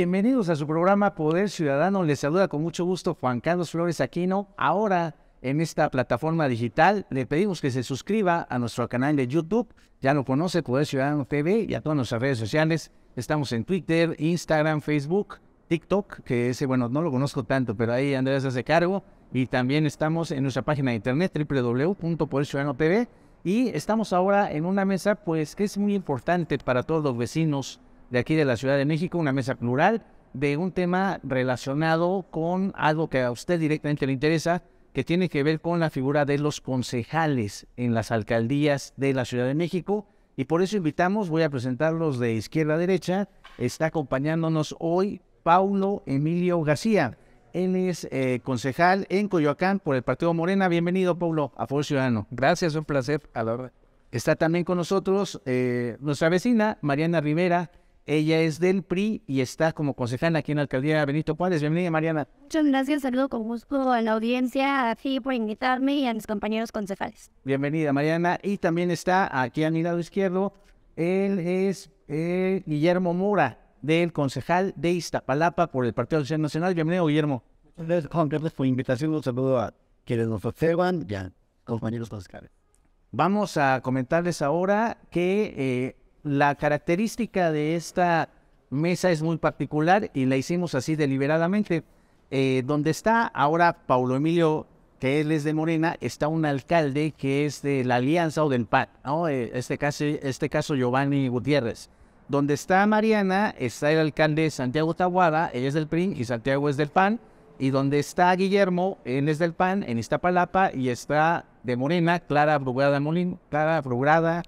Bienvenidos a su programa Poder Ciudadano. Les saluda con mucho gusto Juan Carlos Flores Aquino. Ahora, en esta plataforma digital, le pedimos que se suscriba a nuestro canal de YouTube. Ya lo conoce, Poder Ciudadano TV, y a todas nuestras redes sociales. Estamos en Twitter, Instagram, Facebook, TikTok, que ese, bueno, no lo conozco tanto, pero ahí Andrés hace cargo. Y también estamos en nuestra página de internet, www.poderciudadano.tv. Y estamos ahora en una mesa, pues, que es muy importante para todos los vecinos de aquí de la Ciudad de México, una mesa plural de un tema relacionado con algo que a usted directamente le interesa, que tiene que ver con la figura de los concejales en las alcaldías de la Ciudad de México. Y por eso invitamos, voy a presentarlos de izquierda a derecha. Está acompañándonos hoy Paulo Emilio García. Él es eh, concejal en Coyoacán por el Partido Morena. Bienvenido, Paulo, a Foro Ciudadano. Gracias, un placer. Está también con nosotros eh, nuestra vecina, Mariana Rivera, ella es del PRI y está como concejal aquí en la alcaldía Benito Juárez. Bienvenida, Mariana. Muchas gracias, saludo con gusto a la audiencia, a ti por invitarme y a mis compañeros concejales. Bienvenida, Mariana. Y también está aquí a mi lado izquierdo, él es eh, Guillermo Mora, del concejal de Iztapalapa por el Partido Social Nacional. Bienvenido, Guillermo. Muchas gracias, Juan gracias por invitación. Un saludo a quienes nos observan y a compañeros concejales. Vamos a comentarles ahora que eh, la característica de esta mesa es muy particular y la hicimos así deliberadamente. Eh, donde está ahora Paulo Emilio, que él es de Morena, está un alcalde que es de la Alianza o del PAN, ¿no? Eh, este, caso, este caso Giovanni Gutiérrez. Donde está Mariana, está el alcalde Santiago Tahuada, ella es del PRI y Santiago es del PAN. Y donde está Guillermo, él es del PAN, en Iztapalapa, y está de Morena, Clara Brugada Molín, Clara Brugada.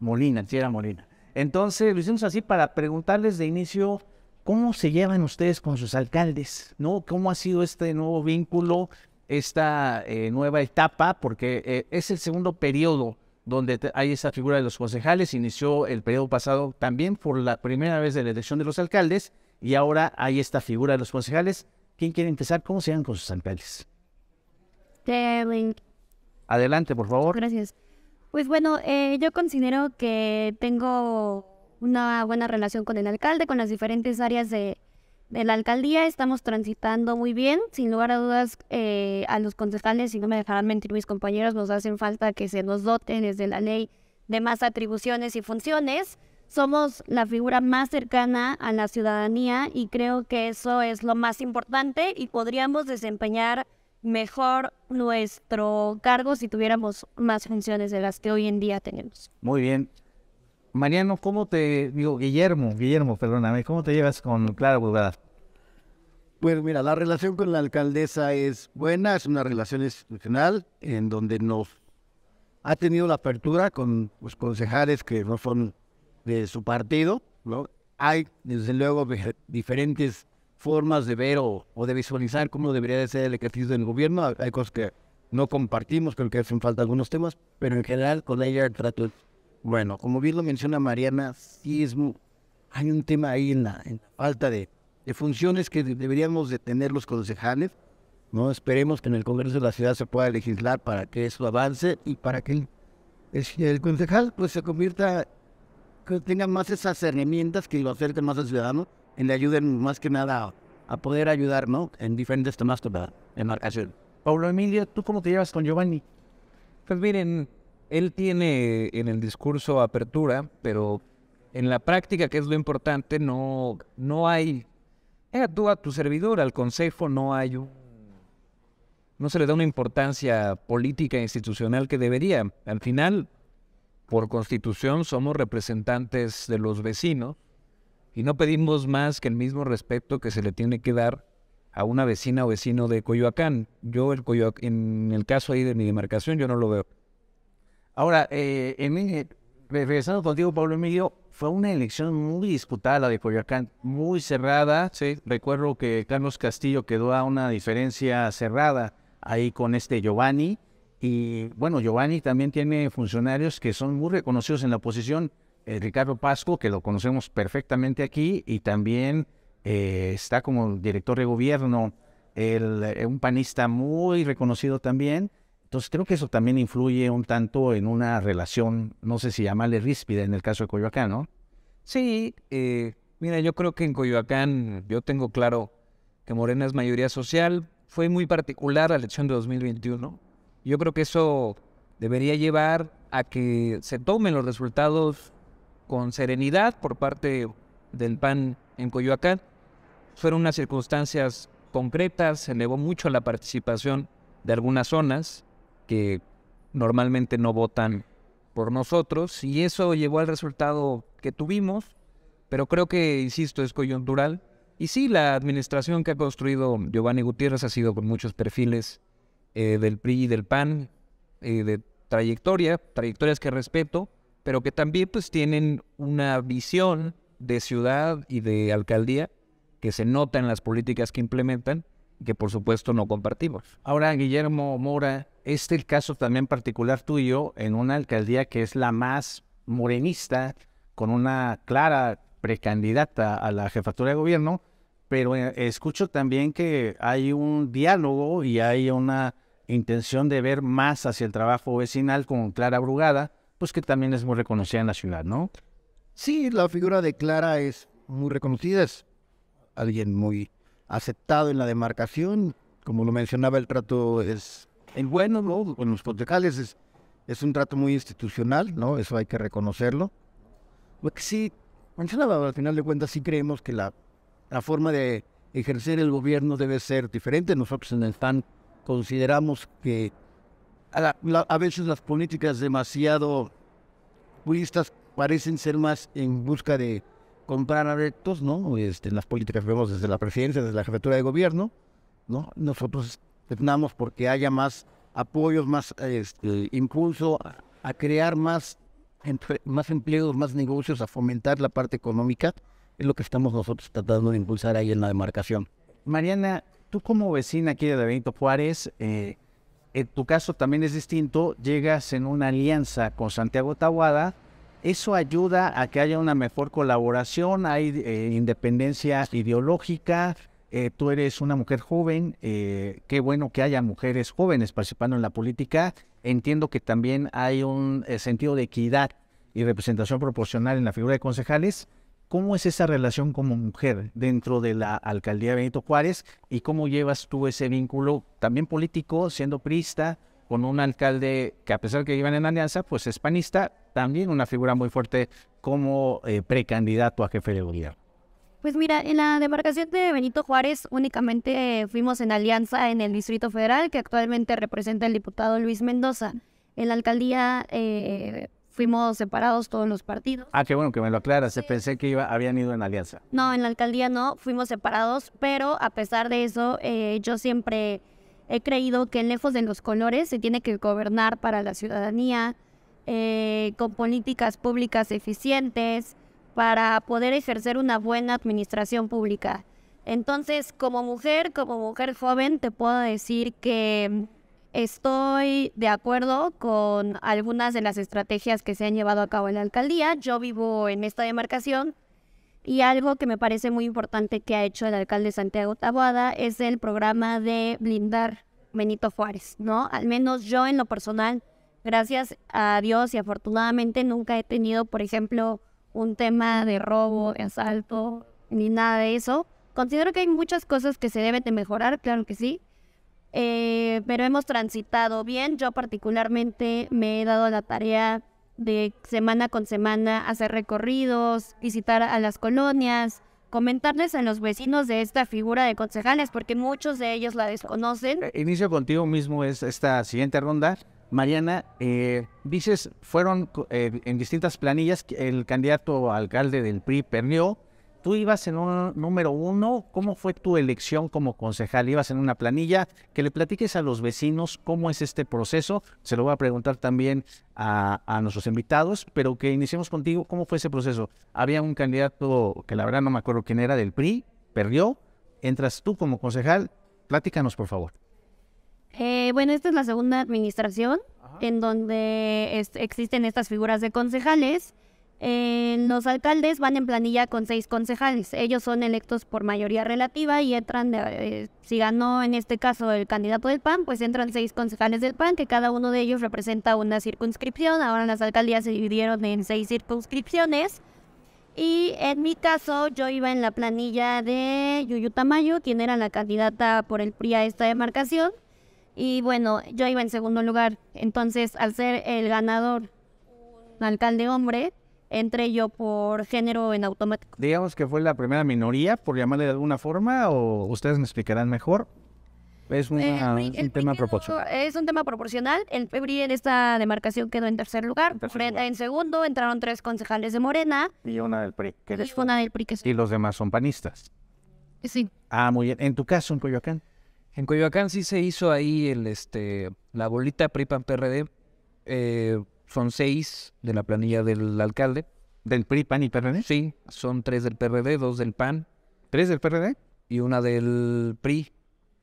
Molina, sí Molina. Entonces lo hicimos así para preguntarles de inicio cómo se llevan ustedes con sus alcaldes, ¿no? ¿Cómo ha sido este nuevo vínculo, esta eh, nueva etapa? Porque eh, es el segundo periodo donde hay esa figura de los concejales. Inició el periodo pasado también por la primera vez de la elección de los alcaldes y ahora hay esta figura de los concejales. ¿Quién quiere empezar? ¿Cómo se llevan con sus alcaldes? Adelante, por favor. Gracias. Pues bueno, eh, yo considero que tengo una buena relación con el alcalde, con las diferentes áreas de, la alcaldía. Estamos transitando muy bien. Sin lugar a dudas, eh, a los concejales, si no me dejarán mentir mis compañeros, nos hacen falta que se nos doten desde la ley de más atribuciones y funciones. Somos la figura más cercana a la ciudadanía y creo que eso es lo más importante y podríamos desempeñar mejor nuestro cargo si tuviéramos más funciones de las que hoy en día tenemos. Muy bien. Mariano, ¿cómo te, digo, Guillermo, Guillermo, perdóname, ¿cómo te llevas con Clara Bulgada? Pues mira, la relación con la alcaldesa es buena, es una relación institucional en donde nos ha tenido la apertura con los pues, concejales que no son de su partido, ¿no? Hay, desde luego, diferentes formas de ver o, de visualizar cómo debería de ser el ejercicio del gobierno. Hay cosas que no compartimos, creo que hacen falta algunos temas, pero en general con ella trato. Bueno, como bien lo menciona Mariana, sí es, hay un tema ahí en la, falta de, de, funciones que deberíamos de tener los concejales. No esperemos que en el Congreso de la Ciudad se pueda legislar para que eso avance y para que el, el concejal pues se convierta, que tenga más esas herramientas que lo acerquen más al ciudadano le ayuden más que nada a, poder ayudar, ¿no? En diferentes temas de enmarcación. Pablo Emilio, ¿tú cómo te llevas con Giovanni? Pues miren, él tiene en el discurso apertura, pero en la práctica, que es lo importante, no, no hay. Eh, tú a tu servidor, al consejo, no hay No se le da una importancia política e institucional que debería. Al final, por constitución, somos representantes de los vecinos y no pedimos más que el mismo respeto que se le tiene que dar a una vecina o vecino de Coyoacán. Yo el Coyoacán, en el caso ahí de mi demarcación, yo no lo veo. Ahora, eh, en, eh, regresando contigo, Pablo Emilio, fue una elección muy disputada la de Coyoacán, muy cerrada. Sí. Recuerdo que Carlos Castillo quedó a una diferencia cerrada ahí con este Giovanni. Y bueno, Giovanni también tiene funcionarios que son muy reconocidos en la oposición. Eh, Ricardo Pasco, que lo conocemos perfectamente aquí, y también eh, está como director de gobierno, eh, un panista muy reconocido también. Entonces creo que eso también influye un tanto en una relación, no sé si llamarle ríspida en el caso de Coyoacán, ¿no? Sí, mira, yo creo que en Coyoacán yo tengo claro que Morena es mayoría social. Fue muy particular la elección de 2021. Yo creo que eso debería llevar a que se tomen los resultados con serenidad por parte del PAN en Coyoacán. Fueron unas circunstancias concretas, se elevó mucho la participación de algunas zonas que normalmente no votan por nosotros y eso llevó al resultado que tuvimos, pero creo que, insisto, es coyuntural. Y sí, la administración que ha construido Giovanni Gutiérrez ha sido con muchos perfiles eh, del PRI y del PAN, eh, de trayectoria, trayectorias que respeto, pero que también pues tienen una visión de ciudad y de alcaldía que se nota en las políticas que implementan que por supuesto no compartimos. Ahora, Guillermo Mora, este el caso también particular tuyo en una alcaldía que es la más morenista, con una clara precandidata a la jefatura de gobierno, pero eh, escucho también que hay un diálogo y hay una intención de ver más hacia el trabajo vecinal con Clara Brugada, pues que también es muy reconocida en la ciudad, ¿no? Sí, la figura de Clara es muy reconocida, es alguien muy aceptado en la demarcación. Como lo mencionaba, el trato es el bueno, ¿no? Con los potecales es, es un trato muy institucional, ¿no? Eso hay que reconocerlo. Porque sí, mencionaba, al final de cuentas sí creemos que la, la forma de ejercer el gobierno debe ser diferente. Nosotros en el FAN consideramos que a, veces las políticas demasiado puristas parecen ser más en busca de comprar adeptos, ¿no? Este, las políticas que vemos desde la presidencia, desde la jefatura de gobierno, ¿no? Nosotros pugnamos porque haya más apoyos, más este, impulso a, crear más, más empleos, más negocios, a fomentar la parte económica, es lo que estamos nosotros tratando de impulsar ahí en la demarcación. Mariana, tú como vecina aquí de Benito Juárez, eh, en tu caso también es distinto, llegas en una alianza con Santiago Tawada, eso ayuda a que haya una mejor colaboración, hay eh, independencia ideológica, eh, tú eres una mujer joven, eh, qué bueno que haya mujeres jóvenes participando en la política, entiendo que también hay un sentido de equidad y representación proporcional en la figura de concejales, ¿Cómo es esa relación como mujer dentro de la alcaldía de Benito Juárez y cómo llevas tú ese vínculo también político, siendo priista, con un alcalde que a pesar que iban en alianza, pues es panista, también una figura muy fuerte como eh, precandidato a jefe de gobierno? Pues mira, en la demarcación de Benito Juárez únicamente fuimos en alianza en el Distrito Federal, que actualmente representa el diputado Luis Mendoza. En la alcaldía eh, fuimos separados todos los partidos. Ah, qué bueno que me lo aclaras. Pensé que habían ido en alianza. No, en la alcaldía no, fuimos separados, pero a pesar de eso, eh, yo siempre he creído que lejos de los colores se tiene que gobernar para la ciudadanía, eh, con políticas públicas eficientes, para poder ejercer una buena administración pública. Entonces, como mujer, como mujer joven, te puedo decir que Estoy de acuerdo con algunas de las estrategias que se han llevado a cabo en la alcaldía. Yo vivo en esta demarcación y algo que me parece muy importante que ha hecho el alcalde Santiago Taboada es el programa de blindar Benito Juárez, ¿no? Al menos yo en lo personal, gracias a Dios y afortunadamente nunca he tenido, por ejemplo, un tema de robo, de asalto, ni nada de eso. Considero que hay muchas cosas que se deben de mejorar, claro que sí, eh, pero hemos transitado bien. Yo particularmente me he dado la tarea de semana con semana hacer recorridos, visitar a las colonias, comentarles a los vecinos de esta figura de concejales, porque muchos de ellos la desconocen. Eh, inicio contigo mismo es esta siguiente ronda. Mariana, eh, dices, fueron eh, en distintas planillas, el candidato alcalde del PRI perdió, tú ibas en un número uno, ¿cómo fue tu elección como concejal? ¿Ibas en una planilla? Que le platiques a los vecinos cómo es este proceso. Se lo voy a preguntar también a, a nuestros invitados, pero que iniciemos contigo, ¿cómo fue ese proceso? Había un candidato que la verdad no me acuerdo quién era, del PRI, perdió. Entras tú como concejal, platícanos por favor. Eh, bueno, esta es la segunda administración en donde existen estas figuras de concejales los alcaldes van en planilla con seis concejales. Ellos son electos por mayoría relativa y entran, eh, si ganó en este caso el candidato del PAN, pues entran seis concejales del PAN, que cada uno de ellos representa una circunscripción. Ahora las alcaldías se dividieron en seis circunscripciones. Y en mi caso, yo iba en la planilla de Yuyutamayo, quien era la candidata por el PRI a esta demarcación. Y bueno, yo iba en segundo lugar. Entonces, al ser el ganador, un alcalde hombre, entre yo por género en automático. Digamos que fue la primera minoría, por llamarle de alguna forma, o ustedes me explicarán mejor. Es eh, un tema proporcional. Es un tema proporcional. El PRI en esta demarcación quedó en tercer lugar. En, en segundo entraron tres concejales de Morena. Y una del PRI. y los demás son panistas. Eh, sí. Ah, muy bien. ¿En tu caso, en Coyoacán? En Coyoacán sí se hizo ahí el, este, la bolita PRI-PAN-PRD. Eh, son seis de la planilla del alcalde. ¿Del PRI, PAN y PRD? Sí, son tres del PRD, dos del PAN. ¿Tres del PRD? Y una del PRI.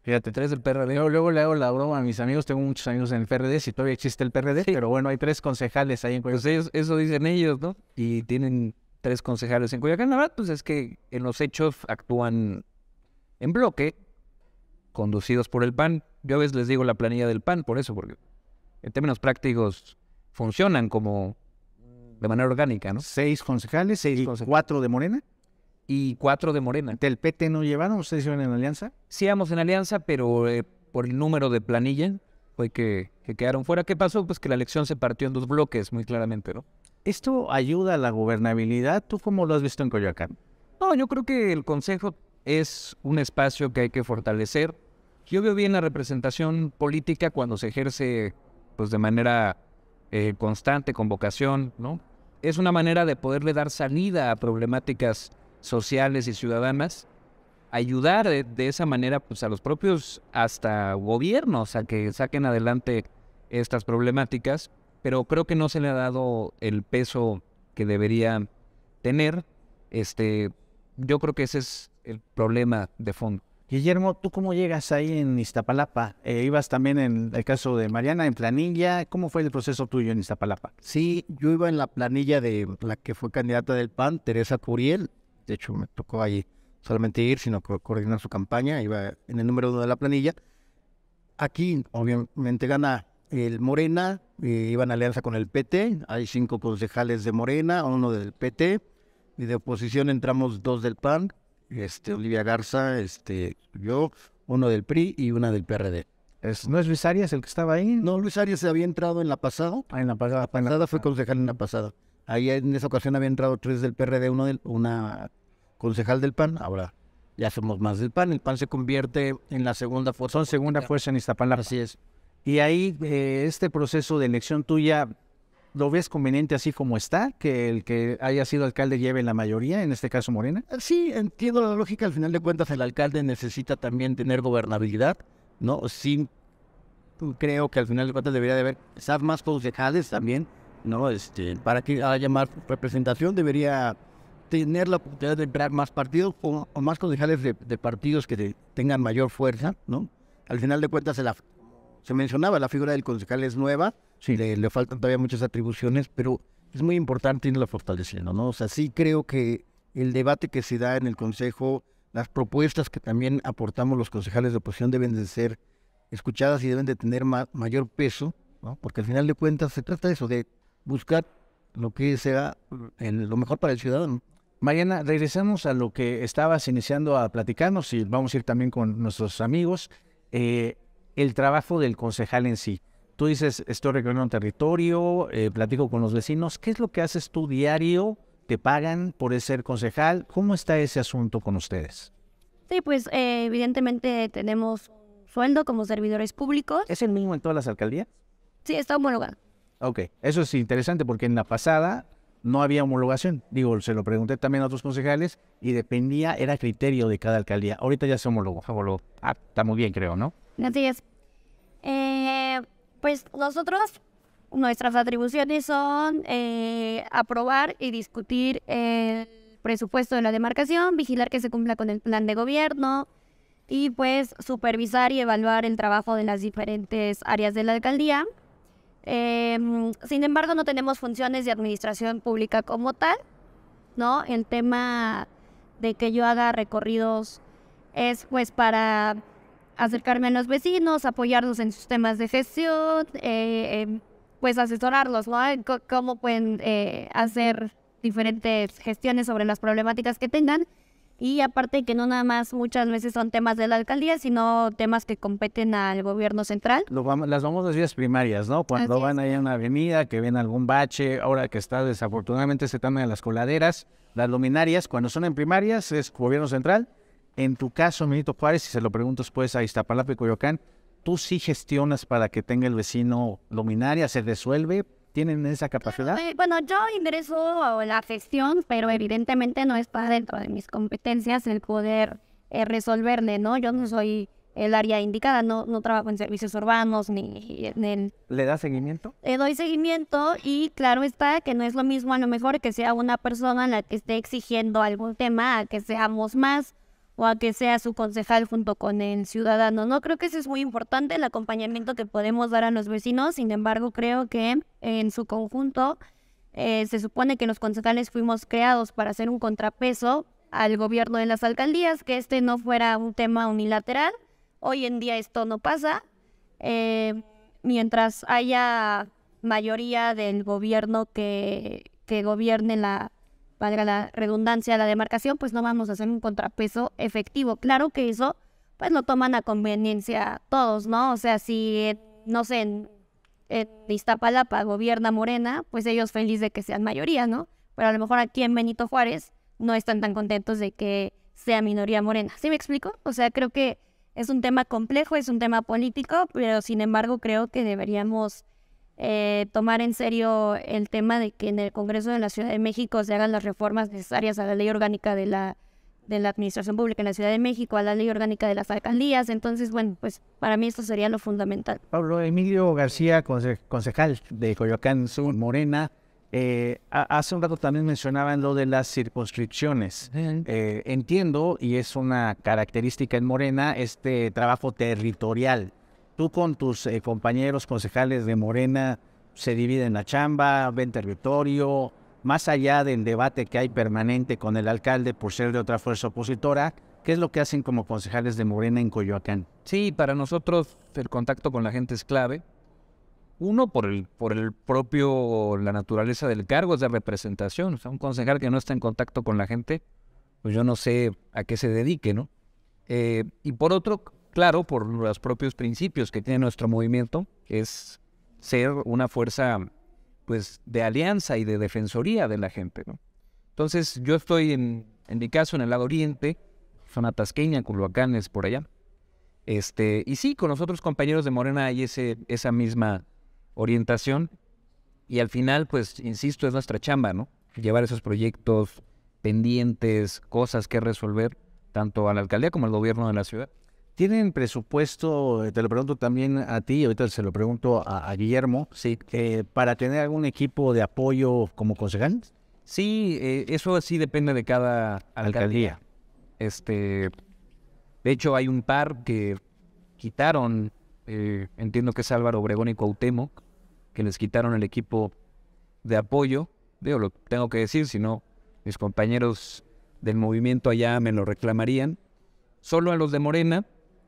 Fíjate. Tres del PRD. luego le hago la broma a mis amigos, tengo muchos amigos en el PRD, si todavía existe el PRD, pero bueno, hay tres concejales ahí en Coyoacán. Pues eso dicen ellos, ¿no? Y tienen tres concejales en Coyoacán. nada pues es que en los hechos actúan en bloque, conducidos por el PAN. Yo a veces les digo la planilla del PAN, por eso, porque en términos prácticos funcionan como de manera orgánica, ¿no? Seis concejales, seis cuatro de Morena. Y cuatro de Morena. ¿Del PT no llevaron? ¿Ustedes iban en alianza? Sí, íbamos en alianza, pero eh, por el número de planilla fue que, quedaron fuera. ¿Qué pasó? Pues que la elección se partió en dos bloques, muy claramente, ¿no? ¿Esto ayuda a la gobernabilidad? ¿Tú cómo lo has visto en Coyoacán? No, yo creo que el Consejo es un espacio que hay que fortalecer. Yo veo bien la representación política cuando se ejerce pues de manera eh, constante, convocación, ¿no? Es una manera de poderle dar salida a problemáticas sociales y ciudadanas, ayudar de, esa manera pues, a los propios hasta gobiernos a que saquen adelante estas problemáticas, pero creo que no se le ha dado el peso que debería tener. Este, yo creo que ese es el problema de fondo. Guillermo, ¿tú cómo llegas ahí en Iztapalapa? Eh, ibas también en el caso de Mariana, en planilla. ¿Cómo fue el proceso tuyo en Iztapalapa? Sí, yo iba en la planilla de la que fue candidata del PAN, Teresa Curiel. De hecho, me tocó ahí solamente ir, sino coordinar su campaña. Iba en el número uno de la planilla. Aquí, obviamente, gana el Morena. Eh, iba en alianza con el PT. Hay cinco concejales de Morena, uno del PT. Y de oposición entramos dos del PAN, este, Olivia Garza, este, yo, uno del PRI y una del PRD. Es, ¿No es Luis Arias el que estaba ahí? No, Luis Arias había entrado en la pasada. Ah, en la pasada. La pasada fue concejal en la pasada. Ahí en esa ocasión había entrado tres del PRD, uno una concejal del PAN. Ahora ya somos más del PAN. El PAN se convierte en la segunda fuerza. Son segunda fuerza en Iztapalapa. Así es. Y ahí eh, este proceso de elección tuya ¿Lo ves conveniente así como está? Que el que haya sido alcalde lleve la mayoría, en este caso Morena. Eh, sí, entiendo la lógica. Al final de cuentas, el alcalde necesita también tener gobernabilidad, ¿no? Sí, mm, creo que al final de cuentas debería de haber más concejales también, ¿no? Este, para que haya más representación, debería tener la oportunidad de entrar más partidos o, más concejales de, partidos que tengan mayor fuerza, ¿no? Al final de cuentas, la se mencionaba, la figura del concejal es nueva Sí. Le, faltan todavía muchas atribuciones, pero es muy importante irla fortaleciendo, ¿no? O sea, sí creo que el debate que se da en el Consejo, las propuestas que también aportamos los concejales de oposición deben de ser escuchadas y deben de tener mayor peso, ¿no? Porque al final de cuentas se trata de eso, de buscar lo que sea lo mejor para el ciudadano. Mariana, regresamos a lo que estabas iniciando a platicarnos y vamos a ir también con nuestros amigos, eh, el trabajo del concejal en sí. Tú dices, estoy recorriendo territorio, eh, platico con los vecinos. ¿Qué es lo que haces tú diario? ¿Te pagan por ser concejal? ¿Cómo está ese asunto con ustedes? Sí, pues eh, evidentemente tenemos sueldo como servidores públicos. ¿Es el mismo en todas las alcaldías? Sí, está homologado. Ok, eso es interesante porque en la pasada no había homologación. Digo, se lo pregunté también a otros concejales y dependía, era criterio de cada alcaldía. Ahorita ya se homologó. Ah, está muy bien, creo, ¿no? Gracias. Eh, pues nosotros, nuestras atribuciones son eh, aprobar y discutir el presupuesto de la demarcación, vigilar que se cumpla con el plan de gobierno y pues supervisar y evaluar el trabajo de las diferentes áreas de la alcaldía. Em, sin embargo, no tenemos funciones de administración pública como tal, ¿no? El tema de que yo haga recorridos es pues para acercarme a los vecinos, apoyarlos en sus temas de gestión, eh, em, pues asesorarlos, ¿no? cómo pueden eh, hacer diferentes gestiones sobre las problemáticas que tengan. Y aparte que no nada más muchas veces son temas de la alcaldía, sino temas que competen al gobierno central. Las vamos, las decir vías primarias, ¿no? Cuando van ahí a una avenida, que ven algún bache, ahora que está desafortunadamente se en las coladeras, las luminarias, cuando son en primarias es gobierno central, en tu caso, Minito Juárez, si se lo pregunto después a Iztapalapa y Coyoacán, tú sí gestionas para que tenga el vecino luminaria, se resuelve, tienen esa capacidad. Eh, bueno, yo ingreso a la gestión, pero evidentemente no está dentro de mis competencias el poder eh, resolverle, ¿no? Yo no soy el área indicada, no, no trabajo en servicios urbanos ni en ¿Le da seguimiento? Le doy seguimiento y claro está que no es lo mismo a lo mejor que sea una persona la que esté exigiendo algún tema, que seamos más o a que sea su concejal junto con el ciudadano, ¿no? Creo que eso es muy importante, el acompañamiento que podemos dar a los vecinos, sin embargo, creo que en su conjunto eh, se supone que los concejales fuimos creados para hacer un contrapeso al gobierno de las alcaldías, que este no fuera un tema unilateral. Hoy en día esto no pasa. Eh, mientras haya mayoría del gobierno que, que gobierne la, valga la redundancia, la demarcación, pues no vamos a hacer un contrapeso efectivo. Claro que eso, pues lo toman a conveniencia todos, ¿no? O sea, si, no sé, en, en Iztapalapa gobierna Morena, pues ellos felices de que sean mayoría, ¿no? Pero a lo mejor aquí en Benito Juárez no están tan contentos de que sea minoría morena. ¿Sí me explico? O sea, creo que es un tema complejo, es un tema político, pero sin embargo creo que deberíamos eh, tomar en serio el tema de que en el Congreso de la Ciudad de México se hagan las reformas necesarias a la ley orgánica de la, de la Administración Pública en la Ciudad de México, a la ley orgánica de las alcaldías. Entonces, bueno, pues para mí esto sería lo fundamental. Pablo Emilio García, concejal de Coyoacán Sur Morena. Eh, hace un rato también mencionaban lo de las circunscripciones. Eh, entiendo, y es una característica en Morena, este trabajo territorial tú con tus eh, compañeros concejales de Morena se dividen la chamba, ven territorio, más allá del debate que hay permanente con el alcalde por ser de otra fuerza opositora, ¿qué es lo que hacen como concejales de Morena en Coyoacán? Sí, para nosotros el contacto con la gente es clave. Uno, por el, por el propio, la naturaleza del cargo, es de representación. sea, un concejal que no está en contacto con la gente, pues yo no sé a qué se dedique, ¿no? Eh, y por otro, claro por los propios principios que tiene nuestro movimiento, es ser una fuerza pues de alianza y de defensoría de la gente. ¿no? Entonces yo estoy en, en mi caso en el lado oriente, zona tasqueña, Culhuacán por allá. Este, y sí, con los otros compañeros de Morena hay ese, esa misma orientación. Y al final, pues, insisto, es nuestra chamba, ¿no? Llevar esos proyectos pendientes, cosas que resolver, tanto a la alcaldía como al gobierno de la ciudad. ¿Tienen presupuesto, eh, te lo pregunto también a ti, ahorita se lo pregunto a, Guillermo, sí. Eh, para tener algún equipo de apoyo como concejal? Sí, eh, eso sí depende de cada alcaldía. Este, de hecho, hay un par que quitaron, entiendo que es Álvaro Obregón y Cuauhtémoc, que les quitaron el equipo de apoyo. Digo, lo tengo que decir, si no, mis compañeros del movimiento allá me lo reclamarían. Solo a los de Morena,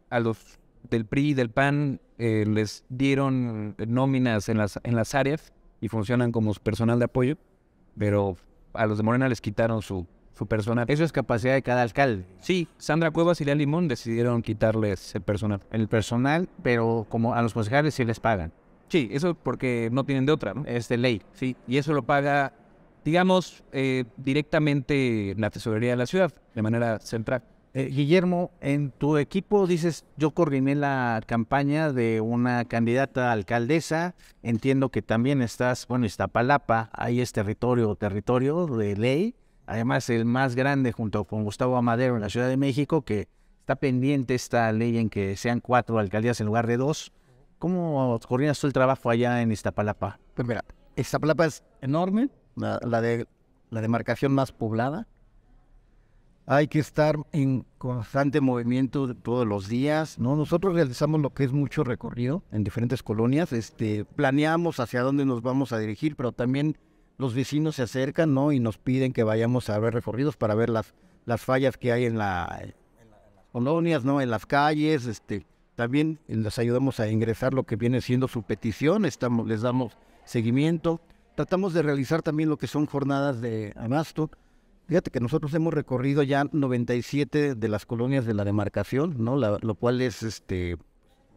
a los del PRI y del PAN eh, les dieron eh, nóminas en las, en las áreas y funcionan como personal de apoyo, pero a los de Morena les quitaron su, su personal. Eso es capacidad de cada alcalde. Sí, Sandra Cuevas y Leal Limón decidieron quitarles el personal. El personal, pero como a los concejales sí les pagan. Sí, eso porque no tienen de otra, ¿no? Es de ley. Sí, y eso lo paga, digamos, eh, directamente la tesorería de la ciudad, de manera central. Eh, Guillermo, en tu equipo dices, yo coordiné la campaña de una candidata alcaldesa, entiendo que también estás, bueno, Iztapalapa, ahí es territorio, territorio de ley, además el más grande junto con Gustavo Amadero en la Ciudad de México, que está pendiente esta ley en que sean cuatro alcaldías en lugar de dos. ¿Cómo coordinas tú el trabajo allá en Iztapalapa? Pues mira, Iztapalapa es enorme, la de, la demarcación más poblada, hay que estar en constante movimiento todos los días, Nosotros realizamos lo que es mucho recorrido en diferentes colonias, este, planeamos hacia dónde nos vamos a dirigir, pero también los vecinos se acercan, ¿no? Y nos piden que vayamos a ver recorridos para ver las, las fallas que hay en, la, las colonias, ¿no? En las calles, este, también les ayudamos a ingresar lo que viene siendo su petición, estamos, les damos seguimiento. Tratamos de realizar también lo que son jornadas de abasto, Fíjate que nosotros hemos recorrido ya 97 de las colonias de la demarcación, ¿no? lo cual es este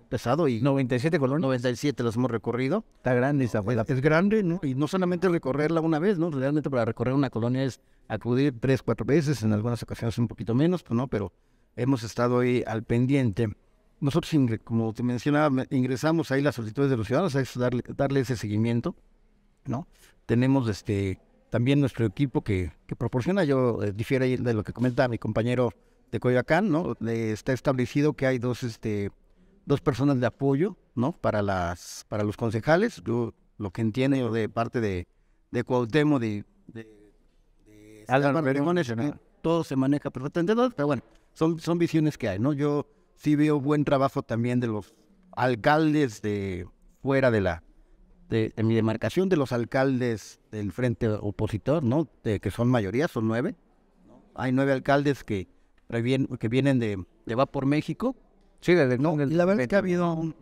pesado y 97 colonias. 97 las hemos recorrido. Está grande esa es, es grande, ¿no? Y no solamente recorrerla una vez, ¿no? Realmente para recorrer una colonia es acudir tres, cuatro veces, en algunas ocasiones un poquito menos, ¿no? Pero hemos estado ahí al pendiente. Nosotros, como te mencionaba, ingresamos ahí las solicitudes de los ciudadanos, es darle, darle ese seguimiento, ¿no? Tenemos este también nuestro equipo que, proporciona, yo eh, difiere de lo que comenta mi compañero de Coyoacán, ¿no? está establecido que hay dos, este, dos personas de apoyo, ¿no? Para, las, para los concejales, yo lo que entiendo de parte de, de Cuauhtémoc, de, de, de todo se maneja perfectamente, pero bueno, son, son visiones que hay, ¿no? Yo sí veo buen trabajo también de los alcaldes de fuera de la en mi demarcación de los alcaldes del frente opositor, ¿no? que son mayoría, son nueve. Hay nueve alcaldes que, que vienen de, de Va por México. Sí, y la verdad es que ha habido un,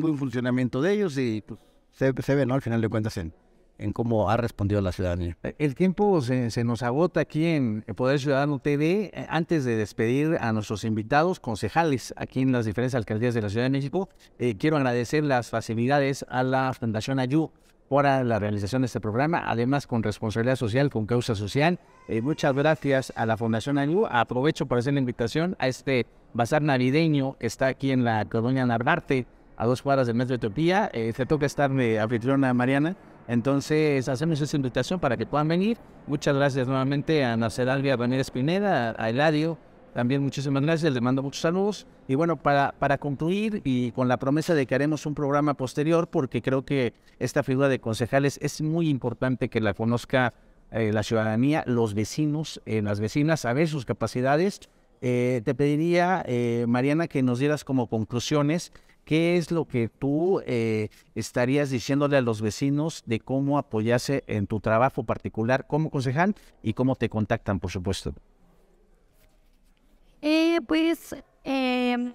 buen funcionamiento de ellos y pues, se, se ve, ¿no? Al final de cuentas en, en cómo ha respondido la ciudadanía. Eh, el tiempo se, nos agota aquí en Poder Ciudadano TV. Eh, antes de despedir a nuestros invitados, concejales aquí en las diferentes alcaldías de la Ciudad de México, eh, quiero agradecer las facilidades a la Fundación Ayú por la realización de este programa, además con responsabilidad social, con causa social. muchas gracias a la Fundación Ayú. Aprovecho para hacer la invitación a este bazar navideño que está aquí en la colonia Narvarte, a dos cuadras del metro de Etiopía. se toca estar de anfitriona Mariana. Entonces, hacemos esa invitación para que puedan venir. Muchas gracias nuevamente a Nacer Albia, a Daniel Espineda, a Eladio. También muchísimas gracias, les mando muchos saludos. Y bueno, para, para concluir y con la promesa de que haremos un programa posterior, porque creo que esta figura de concejales es muy importante que la conozca eh, la ciudadanía, los vecinos, eh, las vecinas, a ver sus capacidades. Eh, te pediría, Mariana, que nos dieras como conclusiones ¿Qué es lo que tú eh, estarías diciéndole a los vecinos de cómo apoyarse en tu trabajo particular como concejal y cómo te contactan, por supuesto? Eh, pues, em,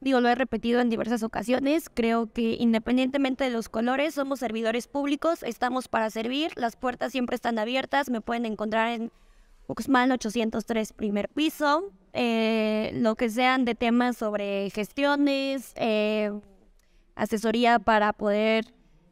digo, lo he repetido en diversas ocasiones. Creo que independientemente de los colores, somos servidores públicos, estamos para servir, las puertas siempre están abiertas, me pueden encontrar en Guzmán 803, primer piso. Eh, lo que sean de temas sobre gestiones, eh, asesoría para poder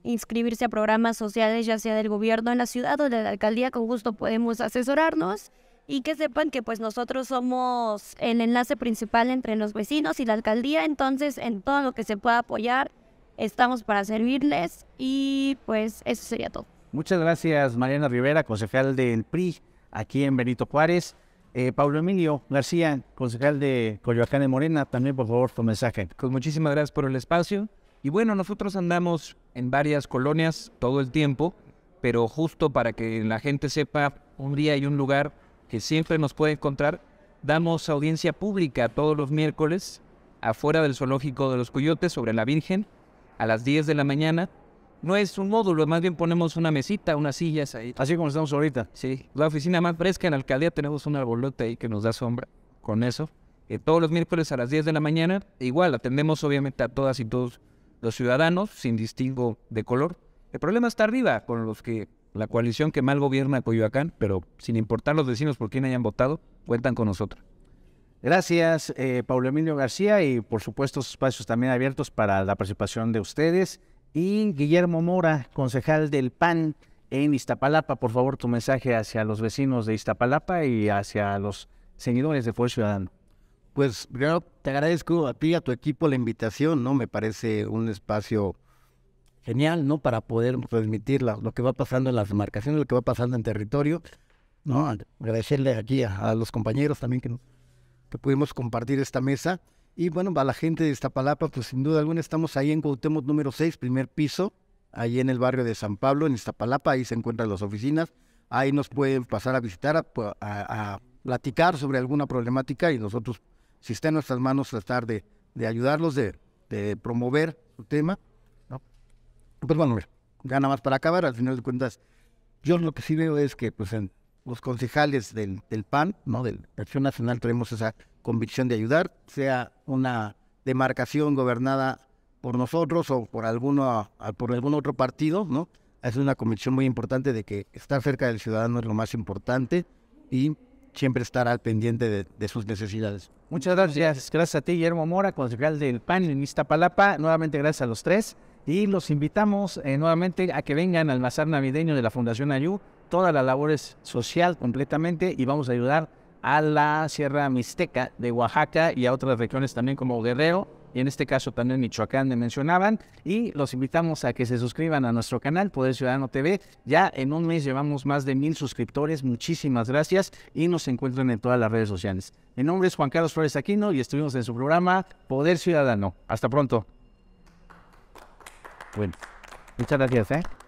inscribirse a programas sociales, ya sea del gobierno en la ciudad o de la alcaldía, con gusto podemos asesorarnos. Y que sepan que pues nosotros somos el enlace principal entre los vecinos y la alcaldía, entonces en todo lo que se pueda apoyar, estamos para servirles y pues eso sería todo. Muchas gracias Mariana Rivera, concejal del PRI aquí en Benito Juárez. Eh, Pablo Emilio García, concejal de Coyoacán de Morena, también por favor tu mensaje. Pues muchísimas gracias por el espacio. Y bueno, nosotros andamos en varias colonias todo el tiempo, pero justo para que la gente sepa un día y un lugar que siempre nos puede encontrar, damos audiencia pública todos los miércoles afuera del zoológico de los Coyotes sobre la Virgen a las 10 de la mañana no es un módulo, más bien ponemos una mesita, unas sillas ahí. Así como estamos ahorita. Sí, la oficina más fresca en la alcaldía tenemos un arbolote ahí que nos da sombra con eso. todos los miércoles a las 10 de la mañana, igual atendemos obviamente a todas y todos los ciudadanos, sin distingo de color. El problema está arriba, con los que la coalición que mal gobierna Coyoacán, pero sin importar los vecinos por quién hayan votado, cuentan con nosotros. Gracias, eh, Paulo Emilio García, y por supuesto, espacios también abiertos para la participación de ustedes y Guillermo Mora, concejal del PAN en Iztapalapa. Por favor, tu mensaje hacia los vecinos de Iztapalapa y hacia los seguidores de Fuerza Ciudadano. Pues primero te agradezco a ti y a tu equipo la invitación, ¿no? Me parece un espacio genial, ¿no? Para poder transmitir lo que va pasando en las demarcaciones, lo que va pasando en territorio, ¿no? Agradecerle aquí a, los compañeros también que, que pudimos compartir esta mesa. Y bueno, para la gente de Iztapalapa, pues sin duda alguna estamos ahí en Cuauhtémoc número 6, primer piso, ahí en el barrio de San Pablo, en Iztapalapa, ahí se encuentran las oficinas. Ahí nos pueden pasar a visitar, a, pues, platicar sobre alguna problemática y nosotros, si está en nuestras manos, tratar de, de ayudarlos, de, promover su tema. ¿no? Pues bueno, ya nada más para acabar, al final de cuentas, yo lo que sí veo es que pues en los concejales del, del PAN, ¿no? del partido Nacional, tenemos esa convicción de ayudar, sea una demarcación gobernada por nosotros o por, alguno, por algún otro partido, ¿no? Es una convicción muy importante de que estar cerca del ciudadano es lo más importante y siempre estar al pendiente de, sus necesidades. Muchas gracias. Gracias a ti, Guillermo Mora, concejal del PAN en Iztapalapa. Nuevamente, gracias a los tres. Y los invitamos eh, nuevamente a que vengan al mazar Navideño de la Fundación Ayú todas las labores social completamente y vamos a ayudar a la Sierra Mixteca de Oaxaca y a otras regiones también como Guerrero y en este caso también Michoacán me mencionaban y los invitamos a que se suscriban a nuestro canal Poder Ciudadano TV. Ya en un mes llevamos más de mil suscriptores, muchísimas gracias y nos encuentran en todas las redes sociales. Mi nombre es Juan Carlos Flores Aquino y estuvimos en su programa Poder Ciudadano. Hasta pronto. Bueno, muchas gracias. ¿eh?